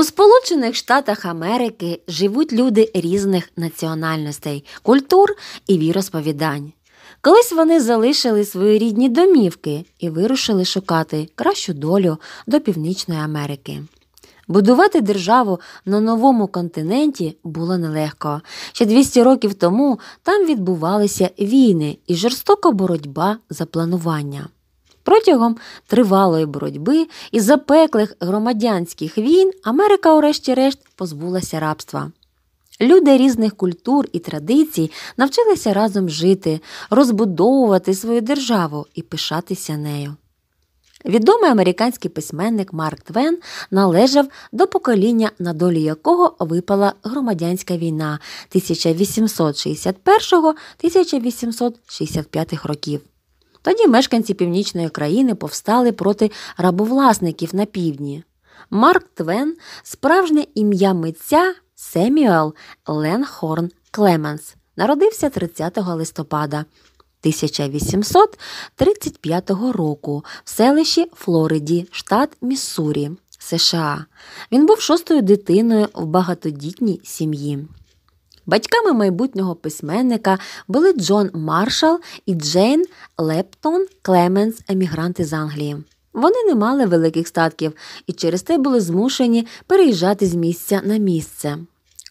У Сполучених Штатах Америки живуть люди різних національностей, культур і віросповідань. Колись вони залишили свої рідні домівки і вирушили шукати кращу долю до Північної Америки. Будувати державу на новому континенті було нелегко. Ще 200 років тому там відбувалися війни і жорстока боротьба за планування. Протягом тривалої боротьби і запеклих громадянських війн Америка, урешті-решт, позбулася рабства. Люди різних культур і традицій навчилися разом жити, розбудовувати свою державу і пишатися нею. Відомий американський письменник Марк Твен належав до покоління, на долі якого випала громадянська війна 1861 1865 років. Тоді мешканці північної країни повстали проти рабовласників на півдні. Марк Твен, справжнє ім'я митця Семюел Ленхорн Клеменс, народився 30 листопада 1835 року в селищі Флориді, штат Міссурі, США. Він був шостою дитиною в багатодітній сім'ї. Батьками майбутнього письменника були Джон Маршал і Джейн Лептон Клеменс, емігранти з Англії. Вони не мали великих статків і через те були змушені переїжджати з місця на місце.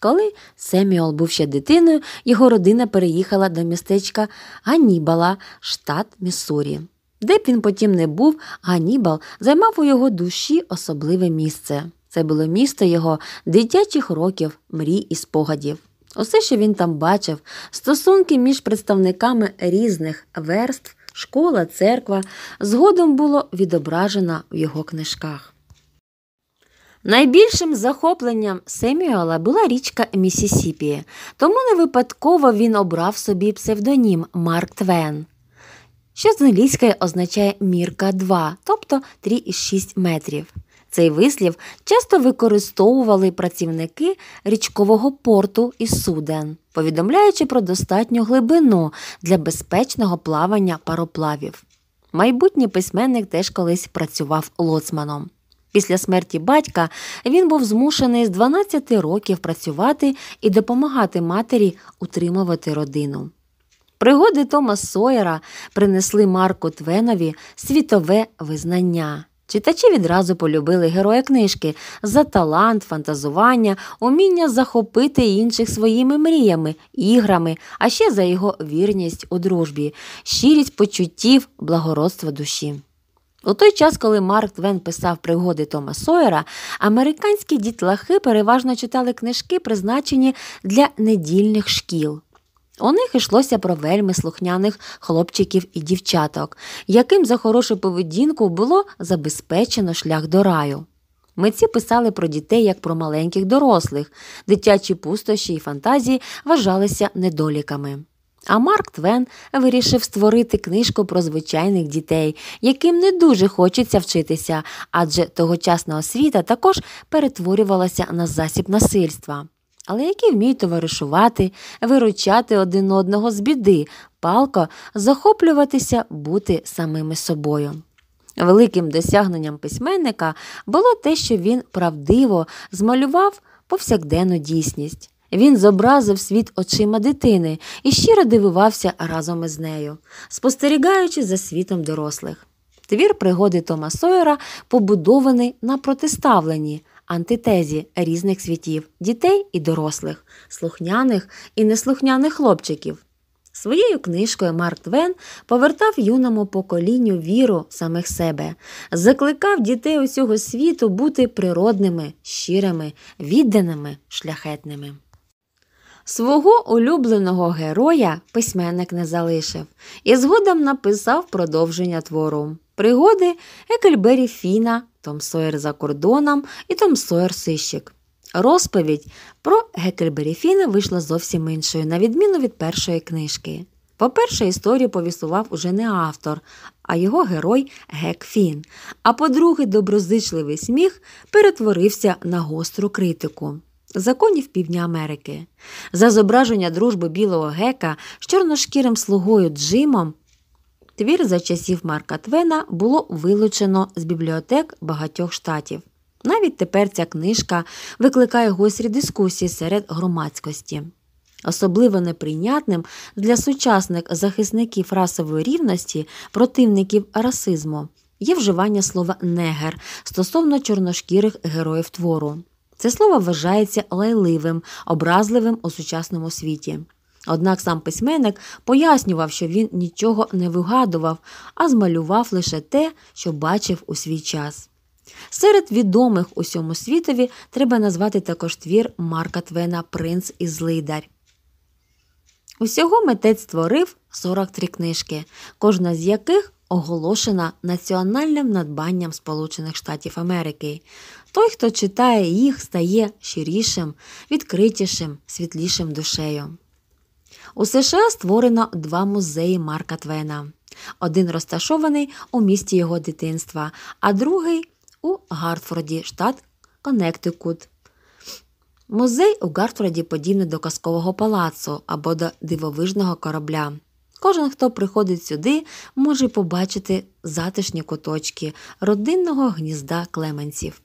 Коли Семіол був ще дитиною, його родина переїхала до містечка Ганібала, штат Міссурі. Де б він потім не був, Ганібал займав у його душі особливе місце. Це було місто його дитячих років, мрій і спогадів. Усе, що він там бачив, стосунки між представниками різних верств, школа, церква, згодом було відображено в його книжках. Найбільшим захопленням Семюела була річка Місісіпі, тому не випадково він обрав собі псевдонім Марк Твен, що з англійської означає мірка 2, тобто 3,6 метрів. Цей вислів часто використовували працівники річкового порту і суден, повідомляючи про достатню глибину для безпечного плавання пароплавів. Майбутній письменник теж колись працював лоцманом. Після смерті батька він був змушений з 12 років працювати і допомагати матері утримувати родину. Пригоди Тома Сойера принесли Марку Твенові світове визнання. Читачі відразу полюбили героя книжки за талант, фантазування, уміння захопити інших своїми мріями, іграми, а ще за його вірність у дружбі, щирість почуттів, благородство душі. У той час, коли Марк Твен писав пригоди Тома Сойера, американські дітлахи переважно читали книжки, призначені для недільних шкіл. У них йшлося про вельми слухняних хлопчиків і дівчаток, яким за хорошу поведінку було забезпечено шлях до раю. Митці писали про дітей як про маленьких дорослих, дитячі пустощі і фантазії вважалися недоліками. А Марк Твен вирішив створити книжку про звичайних дітей, яким не дуже хочеться вчитися, адже тогочасна освіта також перетворювалася на засіб насильства але які вміють товаришувати, виручати один одного з біди, палко захоплюватися, бути самими собою. Великим досягненням письменника було те, що він правдиво змалював повсякденну дійсність. Він зобразив світ очима дитини і щиро дивувався разом із нею, спостерігаючи за світом дорослих. Твір пригоди Тома Сойера побудований на протиставленні антитезі різних світів, дітей і дорослих, слухняних і неслухняних хлопчиків. Своєю книжкою Марк Твен повертав юному поколінню віру самих себе, закликав дітей усього світу бути природними, щирими, відданими, шляхетними. Свого улюбленого героя письменник не залишив і згодом написав продовження твору пригоди Екельбері Фіна Том Сойер за кордоном і Том Сойер сищик. Розповідь про Гекельберіфіна вийшла зовсім іншою, на відміну від першої книжки. По-перше, історію повісував уже не автор, а його герой Гек Фін. А по-друге, доброзичливий сміх перетворився на гостру критику. Законів Півдня Америки. За зображення дружби білого гека з чорношкірим слугою Джимом Твір за часів Марка Твена було вилучено з бібліотек багатьох штатів. Навіть тепер ця книжка викликає гострі дискусії серед громадськості. Особливо неприйнятним для сучасних захисників расової рівності, противників расизму, є вживання слова негер стосовно чорношкірих героїв твору. Це слово вважається лайливим, образливим у сучасному світі. Однак сам письменник пояснював, що він нічого не вигадував, а змалював лише те, що бачив у свій час. Серед відомих усьому світові треба назвати також твір Марка Твена Принц і Злидар. Усього митець створив 43 книжки, кожна з яких оголошена національним надбанням Сполучених Штатів Америки. Той, хто читає їх, стає щирішим, відкритішим, світлішим душею. У США створено два музеї Марка Твена. Один розташований у місті його дитинства, а другий у Гартфорді, штат Коннектикут. Музей у Гартфорді подібний до казкового палацу або до дивовижного корабля. Кожен, хто приходить сюди, може побачити затишні куточки родинного гнізда клеменців.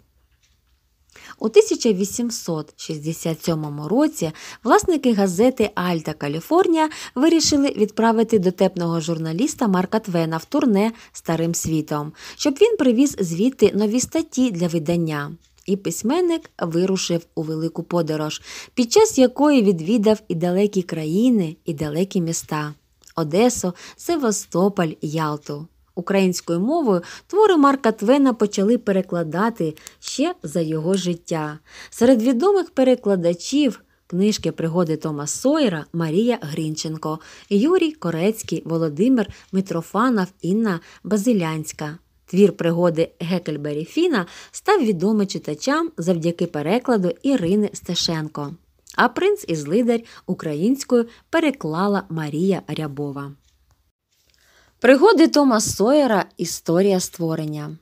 У 1867 році власники газети Альта Каліфорнія вирішили відправити дотепного журналіста Марка Твена в турне Старим світом, щоб він привіз звідти нові статті для видання. І письменник вирушив у велику подорож, під час якої відвідав і далекі країни, і далекі міста Одесу, Севастополь, Ялту українською мовою твори Марка Твена почали перекладати ще за його життя. Серед відомих перекладачів. Книжки пригоди Тома Сойера Марія Грінченко, Юрій Корецький, Володимир Митрофанов, Інна Базилянська. Твір пригоди Гекельбері Фіна став відомий читачам завдяки перекладу Ірини Стешенко. А принц і злидар українською переклала Марія Рябова. Пригоди Тома Сойера Історія створення.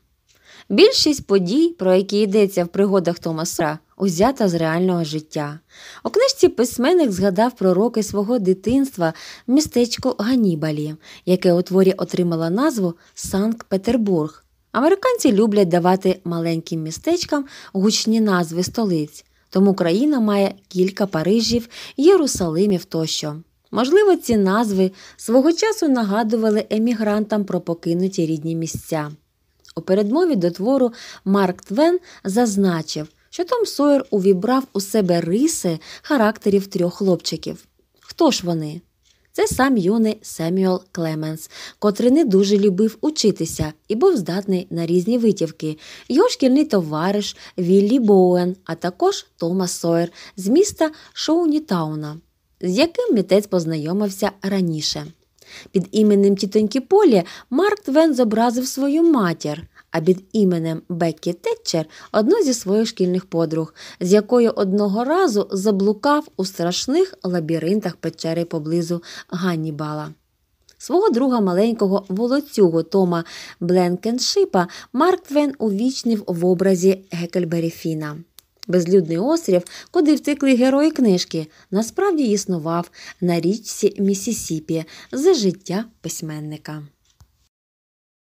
Більшість подій, про які йдеться в пригодах Тома Сойера, узята з реального життя. У книжці письменник згадав про роки свого дитинства в містечку Ганібалі, яке у творі отримало назву Санкт-Петербург. Американці люблять давати маленьким містечкам гучні назви столиць, тому країна має кілька Парижів, Єрусалимів тощо. Можливо, ці назви свого часу нагадували емігрантам про покинуті рідні місця. У передмові до твору Марк Твен зазначив, що Том Сойер увібрав у себе риси характерів трьох хлопчиків. Хто ж вони? Це сам юний Семюел Клеменс, котрий не дуже любив учитися і був здатний на різні витівки, його шкільний товариш Віллі Боуен, а також Томас Сойер з міста Шоунітауна з яким мітець познайомився раніше. Під іменем тітоньки Полі Марк Твен зобразив свою матір, а під іменем Беккі Тетчер одну зі своїх шкільних подруг, з якою одного разу заблукав у страшних лабіринтах печери поблизу Ганнібала. Свого друга маленького волоцюгу Тома Бленкеншипа Марк Твен увічнив в образі Гекельберіфіна. Безлюдний острів, куди втекли герої книжки, насправді існував на річці Місісіпі за життя письменника.